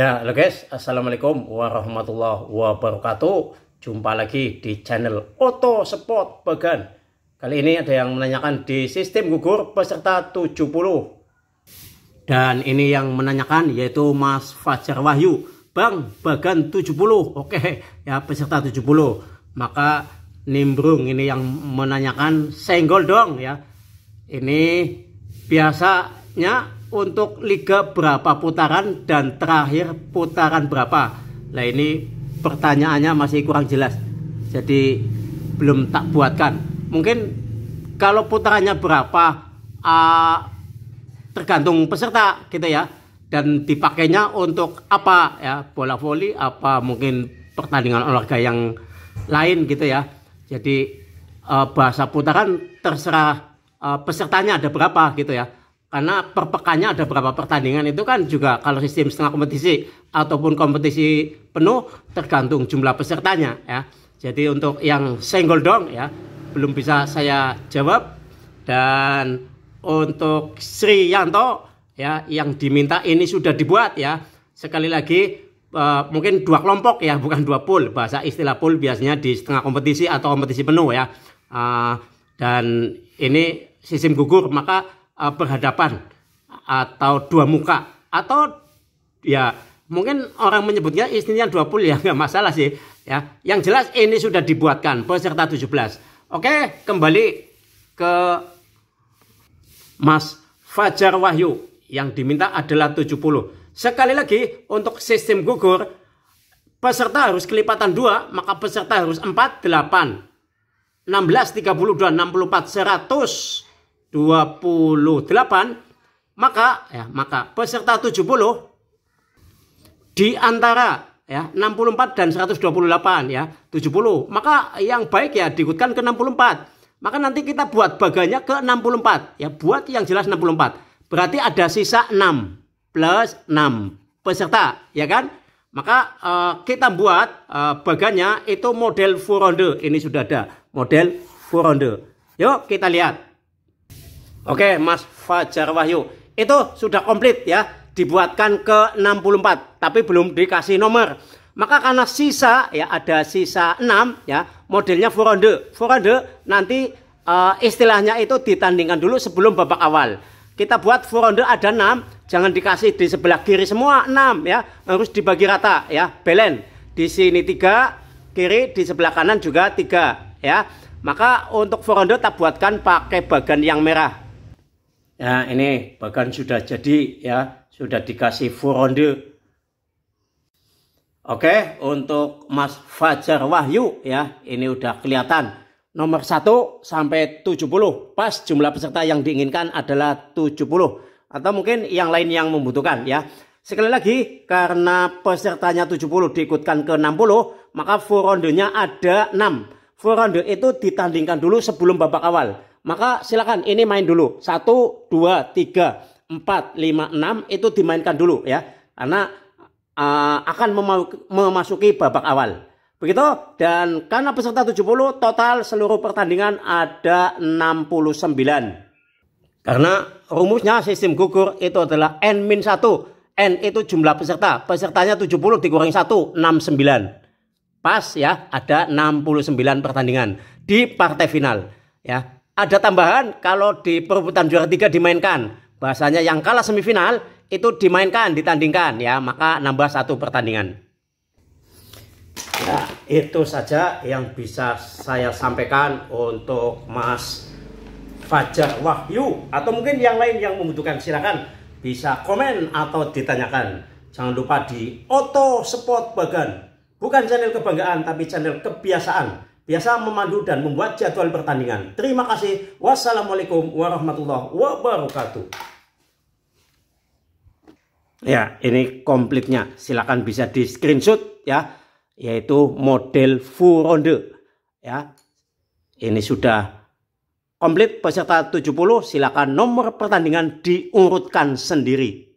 Ya, halo guys. Assalamualaikum warahmatullahi wabarakatuh. Jumpa lagi di channel Oto Sport Pegan. Kali ini ada yang menanyakan di sistem gugur peserta 70. Dan ini yang menanyakan yaitu Mas Fajar Wahyu. Bang, Bagan 70. Oke, ya peserta 70. Maka Nimbrung ini yang menanyakan senggol dong ya. Ini biasanya untuk liga berapa putaran dan terakhir putaran berapa. Nah ini pertanyaannya masih kurang jelas. Jadi belum tak buatkan. Mungkin kalau putarannya berapa uh, tergantung peserta gitu ya dan dipakainya untuk apa ya bola voli apa mungkin pertandingan olahraga yang lain gitu ya. Jadi uh, bahasa putaran terserah uh, pesertanya ada berapa gitu ya karena per ada berapa pertandingan itu kan juga kalau sistem setengah kompetisi ataupun kompetisi penuh tergantung jumlah pesertanya ya. Jadi untuk yang single dong ya belum bisa saya jawab dan untuk Sri Yanto ya yang diminta ini sudah dibuat ya. Sekali lagi uh, mungkin dua kelompok ya bukan dua pool bahasa istilah pool biasanya di setengah kompetisi atau kompetisi penuh ya. Uh, dan ini sistem gugur maka uh, eh, berhadapan atau dua muka atau ya mungkin orang menyebutnya istrinya 20 ya nggak masalah sih ya yang jelas ini sudah dibuatkan peserta 17 oke kembali ke Mas Fajar Wahyu yang diminta adalah 70 sekali lagi untuk sistem gugur peserta harus kelipatan dua maka peserta harus empat delapan enam belas tiga puluh dua enam puluh empat seratus 28 maka ya maka peserta 70 di antara ya 64 dan 128 ya 70 maka yang baik ya diikutkan ke 64 maka nanti kita buat baganya ke 64 ya buat yang jelas 64 berarti ada sisa 6 plus 6 peserta ya kan maka uh, kita buat uh, baganya itu model full ronde ini sudah ada model full ronde yuk kita lihat Oke, Mas Fajar Wahyu. Itu sudah komplit ya, dibuatkan ke 64, tapi belum dikasih nomor. Maka karena sisa ya ada sisa 6 ya, modelnya furonde. Furonde nanti uh, istilahnya itu ditandingkan dulu sebelum babak awal. Kita buat furonde ada 6, jangan dikasih di sebelah kiri semua 6 ya, harus dibagi rata ya, belen. Di sini 3, kiri di sebelah kanan juga 3 ya. Maka untuk Furonde tak buatkan pakai bagan yang merah. Ya, ini bahkan sudah jadi ya, sudah dikasih full ronde. Oke, untuk Mas Fajar Wahyu ya, ini udah kelihatan. Nomor 1 sampai 70. Pas jumlah peserta yang diinginkan adalah 70 atau mungkin yang lain yang membutuhkan ya. Sekali lagi, karena pesertanya 70 diikutkan ke 60, maka full rondenya ada 6. Full ronde itu ditandingkan dulu sebelum babak awal. Maka silakan ini main dulu. satu dua tiga empat lima enam itu dimainkan dulu ya. Karena uh, akan memasuki babak awal. Begitu, dan karena peserta 70, total seluruh pertandingan ada 69. Karena rumusnya sistem gugur itu adalah N-1. N itu jumlah peserta. Pesertanya 70 dikurangi 1, 69. Pas ya, ada 69 pertandingan di partai final. Ya, ada tambahan kalau di perebutan juara tiga dimainkan. Bahasanya yang kalah semifinal itu dimainkan, ditandingkan ya, maka nambah satu pertandingan. Ya, itu saja yang bisa saya sampaikan untuk Mas Fajar Wahyu atau mungkin yang lain yang membutuhkan silakan bisa komen atau ditanyakan. Jangan lupa di auto spot Bagan. Bukan channel kebanggaan tapi channel kebiasaan biasa memandu dan membuat jadwal pertandingan. Terima kasih. Wassalamualaikum warahmatullahi wabarakatuh. Ya, ini komplitnya. Silakan bisa di screenshot ya, yaitu model full ronde ya. Ini sudah komplit peserta 70, silakan nomor pertandingan diurutkan sendiri.